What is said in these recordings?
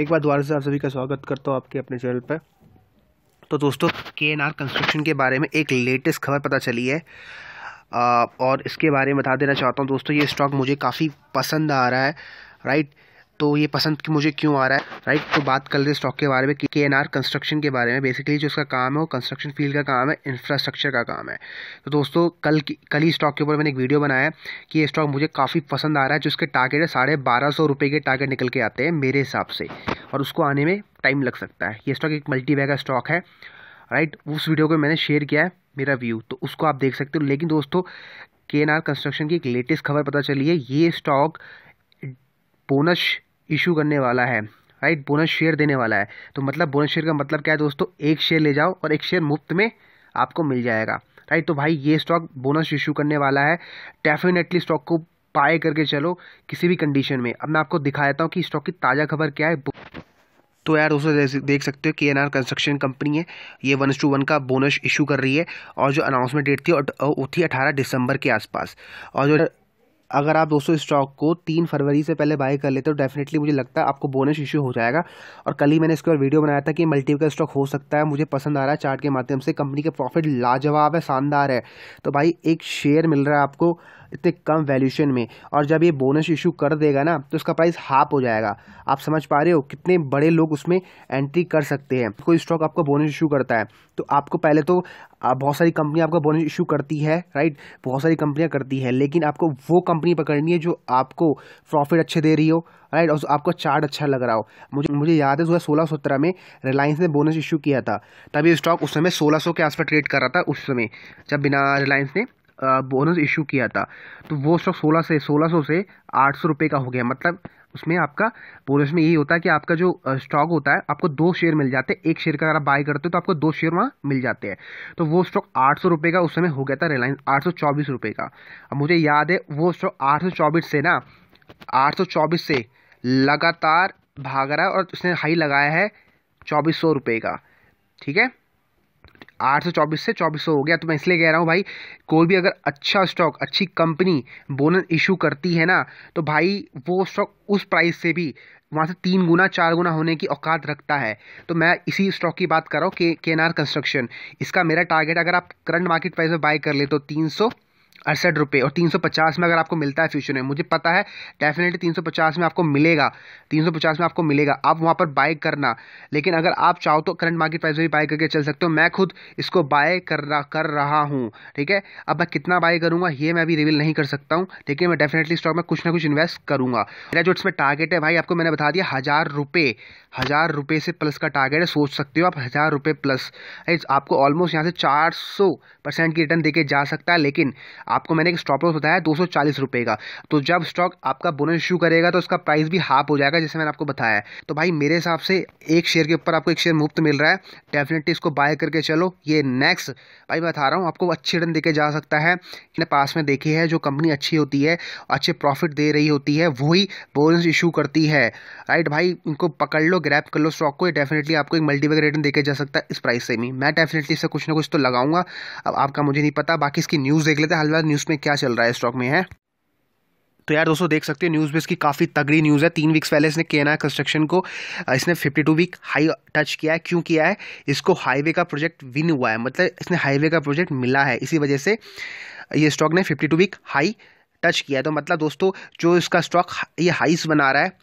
एक बार दोबारा से आप सभी का स्वागत करता हूँ आपके अपने चैनल पर तो दोस्तों के एन आर कंस्ट्रक्शन के बारे में एक लेटेस्ट खबर पता चली है आ, और इसके बारे में बता देना चाहता हूँ दोस्तों ये स्टॉक मुझे काफ़ी पसंद आ रहा है राइट तो ये पसंद कि मुझे क्यों आ रहा है राइट तो बात कर रहे स्टॉक के बारे में के एन आर कंस्ट्रक्शन के बारे में बेसिकली जो उसका काम है वो कंस्ट्रक्शन फील्ड का काम है इंफ्रास्ट्रक्चर का काम है तो दोस्तों कल कल ही स्टॉक के ऊपर मैंने एक वीडियो बनाया कि ये स्टॉक मुझे काफ़ी पसंद आ रहा है जो टारगेट है साढ़े बारह सौ रुपये के टारगेट निकल के आते हैं मेरे हिसाब से और उसको आने में टाइम लग सकता है ये स्टॉक एक मल्टी का स्टॉक है राइट उस वीडियो को मैंने शेयर किया है मेरा व्यू तो उसको आप देख सकते हो लेकिन दोस्तों के एन आर कंस्ट्रक्शन की एक लेटेस्ट खबर पता चली है ये स्टॉक बोनस इशू करने वाला है राइट बोनस शेयर देने वाला है तो मतलब बोनस शेयर का मतलब क्या है दोस्तों एक शेयर ले जाओ और एक शेयर मुफ्त में आपको मिल जाएगा राइट तो भाई ये स्टॉक बोनस इशू करने वाला है डेफिनेटली स्टॉक को पाए करके चलो किसी भी कंडीशन में अब मैं आपको दिखा देता हूँ कि स्टॉक की ताज़ा खबर क्या है तो यार दोस्तों देख सकते हो के एन आर कंस्ट्रक्शन कंपनी है ये वन टू वन का बोनस इशू कर रही है और जो अनाउंसमेंट डेट थी वो थी अठारह दिसंबर के आसपास और जो अगर आप दोस्तों स्टॉक को तीन फरवरी से पहले बाय कर लेते हो डेफिनेटली मुझे लगता है आपको बोनस इशू हो जाएगा और कल ही मैंने इसके ऊपर वीडियो बनाया था कि मल्टीपल स्टॉक हो सकता है मुझे पसंद आ रहा है चार्ट के माध्यम से कंपनी के प्रॉफिट लाजवाब है शानदार है तो भाई एक शेयर मिल रहा है आपको इतने कम वैल्यूशन में और जब ये बोनस इशू कर देगा ना तो उसका प्राइस हाफ हो जाएगा आप समझ पा रहे हो कितने बड़े लोग उसमें एंट्री कर सकते हैं कोई स्टॉक आपको बोनस इशू करता है तो आपको पहले तो बहुत सारी कंपनी आपका बोनस इशू करती है राइट बहुत सारी कंपनियां करती है लेकिन आपको वो कंपनी पकड़नी है जो आपको प्रॉफिट अच्छे दे रही हो राइट और आपको चार्ट अच्छा लग रहा हो मुझे मुझे याद है दो सोलह सत्रह में रिलायंस ने बोनस इशू किया था तभी स्टॉक उस समय सोलह सौ के आसपास ट्रेड कर रहा था उस समय जब बिना रिलायंस ने बोनस इशू किया था तो वो स्टॉक सोलह से सोलह सौ से आठ सौ रुपये का हो गया मतलब उसमें आपका बोनस में यही होता है कि आपका जो स्टॉक होता है आपको दो शेयर मिल जाते हैं एक शेयर का अगर आप बाय करते हो तो आपको दो शेयर वहाँ मिल जाते हैं तो वो स्टॉक आठ सौ रुपये का उस समय हो गया था रिलायंस आठ सौ चौबीस रुपये का अब मुझे याद है वो स्टॉक आठ सौ चौबीस से ना आठ सौ चौबीस से लगातार भाग रहा है और उसने हाई लगाया है चौबीस सौ रुपये का ठीक है आठ सौ चौबीस से चौबीस सौ हो गया तो मैं इसलिए कह रहा हूँ भाई कोई भी अगर अच्छा स्टॉक अच्छी कंपनी बोनस इशू करती है ना तो भाई वो स्टॉक उस प्राइस से भी वहाँ से तीन गुना चार गुना होने की औकात रखता है तो मैं इसी स्टॉक की बात कर रहा हूँ के के एन आर कंस्ट्रक्शन इसका मेरा टारगेट अगर आप करंट मार्केट प्राइस में बाय कर ले तो तीन सौ अड़सठ रुपये और तीन सौ पचास में अगर आपको मिलता है फ्यूचर में मुझे पता है डेफिनेटली तीन सौ पचास में आपको मिलेगा तीन सौ पचास में आपको मिलेगा आप वहाँ पर बाय करना लेकिन अगर आप चाहो तो करंट मार्केट प्राइस भी बाय करके चल सकते हो मैं खुद इसको बाय कर रहा कर रहा हूँ ठीक है अब मैं कितना बाय करूँगा ये मैं अभी रिविल नहीं कर सकता हूँ लेकिन मैं डेफिनेटली स्टॉक में कुछ ना कुछ इन्वेस्ट करूँगा मेरा जो इसमें टारगेट है भाई आपको मैंने बता दिया हज़ार रुपये हज़ार रुपये से प्लस का टारगेट है सोच सकते हो आप हज़ार रुपये प्लस आपको ऑलमोस्ट यहाँ से चार सौ परसेंट की रिटर्न देके जा सकता है लेकिन आपको मैंने एक स्टॉप लॉस बताया दो सौ का तो जब स्टॉक आपका बोनस इशू करेगा तो उसका प्राइस भी हाफ हो जाएगा जैसे मैंने आपको बताया तो भाई मेरे हिसाब से एक शेयर के ऊपर आपको एक शेयर मुफ्त मिल रहा है डेफिनेटली इसको बाय करके चलो ये नेक्स्ट भाई बता रहा हूँ आपको अच्छी रिटर्न देके जा सकता है मैंने पास में देखी है जो कंपनी अच्छी होती है अच्छे प्रॉफिट दे रही होती है वही बोनस इशू करती है राइट भाई इनको पकड़ लो ग्रैप कर लो स्टॉक को डेफिनेटली आपको एक मल्टीपल रिटर्न देके जा सकता है इस प्राइस से भी मैं डेफिनेटली इससे कुछ ना कुछ तो लगाऊंगा अब आपका मुझे नहीं पता बाकी इसकी न्यूज़ देख लेते हैं वाला न्यूज़ में क्या चल रहा है स्टॉक में है तो यार दोस्तों देख सकते हो न्यूज़ बेस की काफ़ी तगड़ी न्यूज़ है तीन वीक्स पहले इसने के एन कंस्ट्रक्शन को इसने 52 वीक हाई टच किया है क्यों किया है इसको हाईवे का प्रोजेक्ट विन हुआ है मतलब इसने हाईवे का प्रोजेक्ट मिला है इसी वजह से ये स्टॉक ने 52 वीक हाई टच किया है तो मतलब दोस्तों जो इसका स्टॉक ये हाइस बना रहा है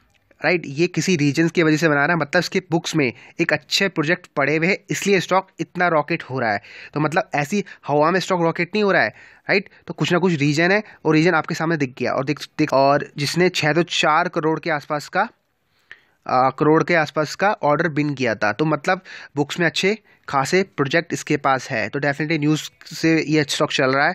राइट ये किसी रीजन की वजह से बना रहा है मतलब इसके बुक्स में एक अच्छे प्रोजेक्ट पड़े हुए हैं इसलिए स्टॉक इतना रॉकेट हो रहा है तो मतलब ऐसी हवा में स्टॉक रॉकेट नहीं हो रहा है राइट तो कुछ ना कुछ रीजन है और रीजन आपके सामने दिख गया और दिख, दिख और जिसने छः तो चार करोड़ के आसपास का करोड़ के आसपास का ऑर्डर बिन किया था तो मतलब बुक्स में अच्छे खासे प्रोजेक्ट इसके पास है तो डेफिनेटली न्यूज़ से ये स्टॉक चल रहा है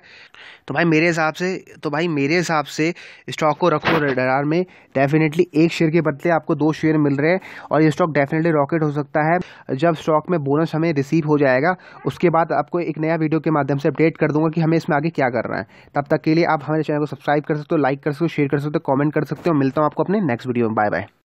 तो भाई मेरे हिसाब से तो भाई मेरे हिसाब से स्टॉक को रखो रडार में डेफिनेटली एक शेयर के बदले आपको दो शेयर मिल रहे हैं और ये स्टॉक डेफिनेटली रॉकेट हो सकता है जब स्टॉक में बोनस हमें रिसीव हो जाएगा उसके बाद आपको एक नया वीडियो के माध्यम से अपडेट कर दूंगा कि हमें इसमें आगे क्या करना है तब तक के लिए आप हमारे चैनल को सब्सक्राइब कर सकते हो लाइक कर सकते हो शेयर कर सकते हो कॉमेंट कर सकते हो मिलता हूँ आपको अपने नेक्स्ट वीडियो में बाय बाय